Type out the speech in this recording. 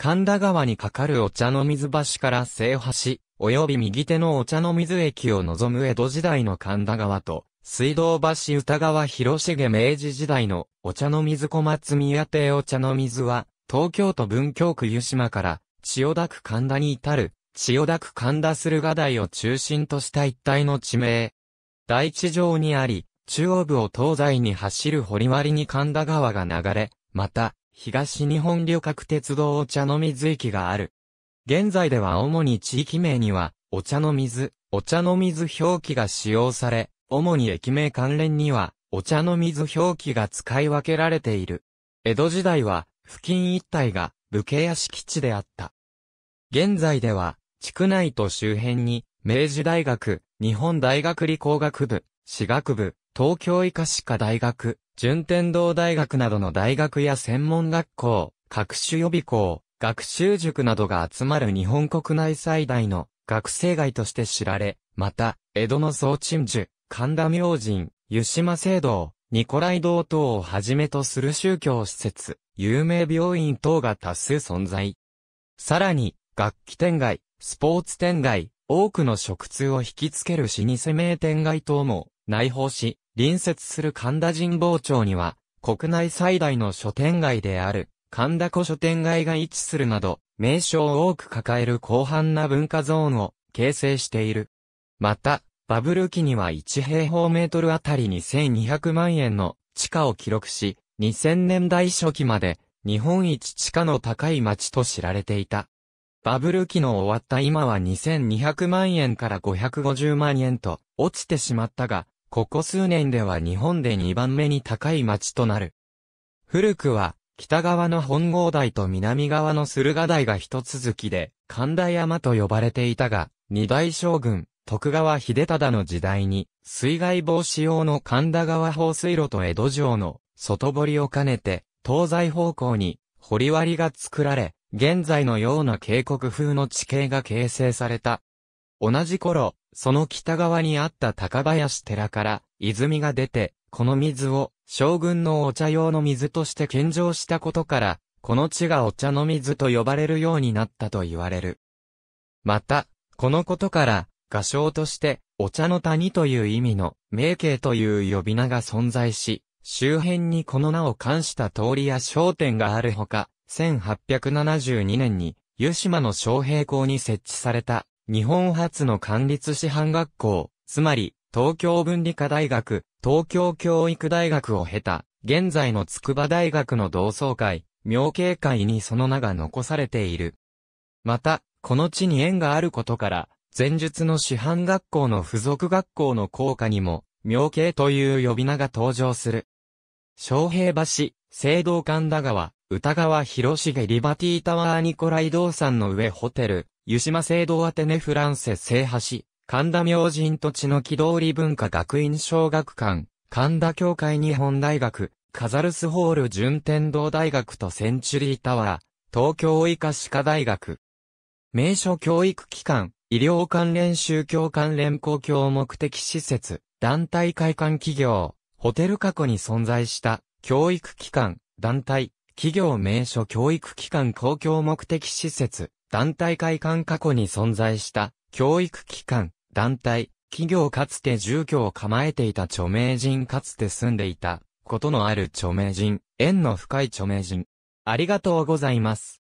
神田川に架かるお茶の水橋から西橋、及び右手のお茶の水駅を望む江戸時代の神田川と、水道橋歌川広重明治時代のお茶の水小松宮邸お茶の水は、東京都文京区湯島から千代田区神田に至る、千代田区神田駿河台を中心とした一帯の地名。大地上にあり、中央部を東西に走る堀割に神田川が流れ、また、東日本旅客鉄道お茶の水駅がある。現在では主に地域名には、お茶の水、お茶の水表記が使用され、主に駅名関連には、お茶の水表記が使い分けられている。江戸時代は、付近一帯が武家屋敷地であった。現在では、地区内と周辺に、明治大学、日本大学理工学部、私学部、東京医科歯科大学、順天堂大学などの大学や専門学校、各種予備校、学習塾などが集まる日本国内最大の学生街として知られ、また、江戸の総鎮守、神田明神、湯島聖堂、ニコライ堂等をはじめとする宗教施設、有名病院等が多数存在。さらに、楽器店街、スポーツ店街、多くの食通を引きつける老舗名店街等も内包し、隣接する神田神保町には、国内最大の書店街である、神田古書店街が位置するなど、名称を多く抱える広範な文化ゾーンを形成している。また、バブル期には1平方メートルあたり2200万円の地価を記録し、2000年代初期まで日本一地価の高い町と知られていた。バブル期の終わった今は2200万円から550万円と落ちてしまったが、ここ数年では日本で2番目に高い町となる。古くは、北側の本郷台と南側の駿河台が一続きで、神田山と呼ばれていたが、二大将軍、徳川秀忠の時代に、水害防止用の神田川放水路と江戸城の外堀を兼ねて、東西方向に堀割が作られ、現在のような渓谷風の地形が形成された同じ頃、その北側にあった高林寺から泉が出て、この水を将軍のお茶用の水として献上したことから、この地がお茶の水と呼ばれるようになったと言われる。また、このことから、画商として、お茶の谷という意味の、名景という呼び名が存在し、周辺にこの名を冠した通りや商店があるほか、1872年に、湯島の昌平港に設置された、日本初の官立師範学校、つまり、東京文理科大学、東京教育大学を経た、現在の筑波大学の同窓会、明慶会にその名が残されている。また、この地に縁があることから、前述の師範学校の付属学校の校歌にも、明慶という呼び名が登場する。昌平橋、聖堂神田川、歌川広重リバティタワーニコライ道ーさんの上ホテル、湯島聖堂宛ねフランセ聖橋、神田明神土地の木通り文化学院小学館、神田教会日本大学、カザルスホール順天堂大学とセンチュリータワー、東京医科歯科大学。名所教育機関、医療関連宗教関連公共目的施設、団体会館企業、ホテル過去に存在した教育機関、団体、企業名所教育機関公共目的施設、団体会館過去に存在した教育機関、団体、企業かつて住居を構えていた著名人かつて住んでいたことのある著名人、縁の深い著名人。ありがとうございます。